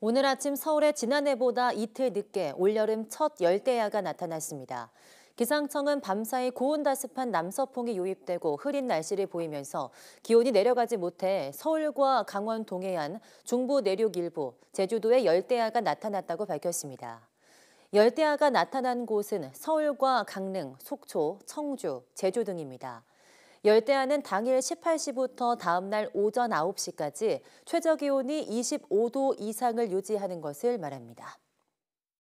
오늘 아침 서울에 지난해보다 이틀 늦게 올여름 첫 열대야가 나타났습니다. 기상청은 밤사이 고온다습한 남서풍이 유입되고 흐린 날씨를 보이면서 기온이 내려가지 못해 서울과 강원 동해안, 중부 내륙 일부, 제주도에 열대야가 나타났다고 밝혔습니다. 열대야가 나타난 곳은 서울과 강릉, 속초, 청주, 제주 등입니다. 열대야는 당일 18시부터 다음날 오전 9시까지 최저기온이 25도 이상을 유지하는 것을 말합니다.